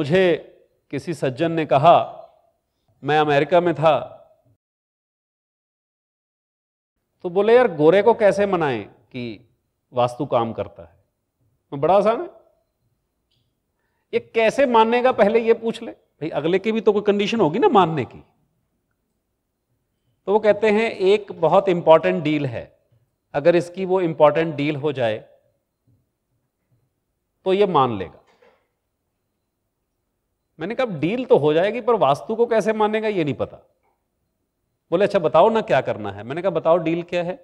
मुझे किसी सज्जन ने कहा मैं अमेरिका में था तो बोले यार गोरे को कैसे मनाएं कि वास्तु काम करता है मैं बड़ा आसान है ये कैसे मानने का पहले ये पूछ ले भाई अगले की भी तो कोई कंडीशन होगी ना मानने की तो वो कहते हैं एक बहुत इंपॉर्टेंट डील है अगर इसकी वो इंपॉर्टेंट डील हो जाए तो ये मान लेगा मैंने कहा डील तो हो जाएगी पर वास्तु को कैसे मानेगा ये नहीं पता बोले अच्छा बताओ ना क्या करना है मैंने कहा बताओ डील क्या है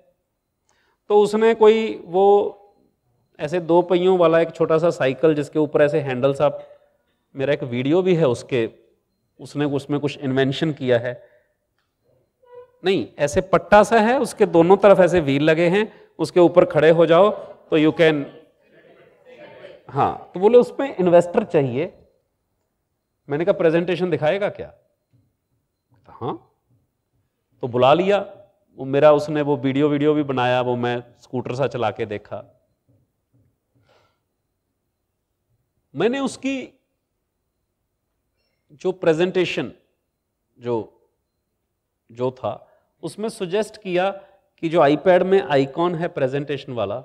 तो उसने कोई वो ऐसे दो पहियों वाला एक छोटा सा साइकिल जिसके ऊपर ऐसे हैंडल सा मेरा एक वीडियो भी है उसके उसने उसमें कुछ इन्वेंशन किया है नहीं ऐसे पट्टा सा है उसके दोनों तरफ ऐसे व्हील लगे हैं उसके ऊपर खड़े हो जाओ तो यू कैन हाँ तो बोले उसमें इन्वेस्टर चाहिए मैंने कहा प्रेजेंटेशन दिखाएगा क्या तो हाँ तो बुला लिया वो मेरा उसने वो वीडियो वीडियो भी बनाया वो मैं स्कूटर सा चला के देखा मैंने उसकी जो प्रेजेंटेशन जो जो था उसमें सुजेस्ट किया कि जो आईपैड में आइकॉन है प्रेजेंटेशन वाला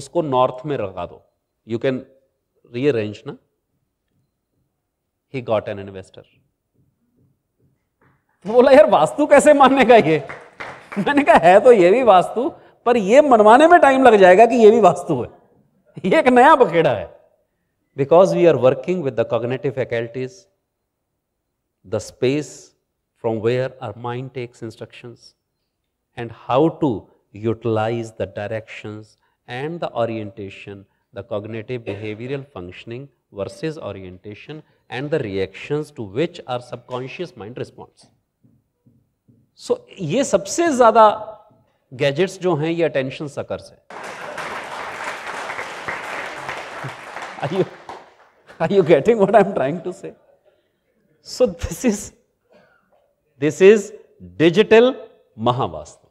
उसको नॉर्थ में रखा दो यू कैन रीअरेंज ना ही गॉट एन इन्वेस्टर तो बोला यार वास्तु कैसे मानने का ये मैंने कहा है तो ये भी वास्तु पर ये मनवाने में टाइम लग जाएगा कि ये भी वास्तु है ये एक नया बखेड़ा है because we are working with the cognitive faculties the space from where our mind takes instruction and how to utilise the direction and the orientation the cognitive behavioural functioning versus orientation and the reactions to which our subconscious mind responds. So, ये सबसे ज़्यादा gadgets जो हैं ये attention suckers हैं are you are you getting what i'm trying to say so this is this is digital mahavastava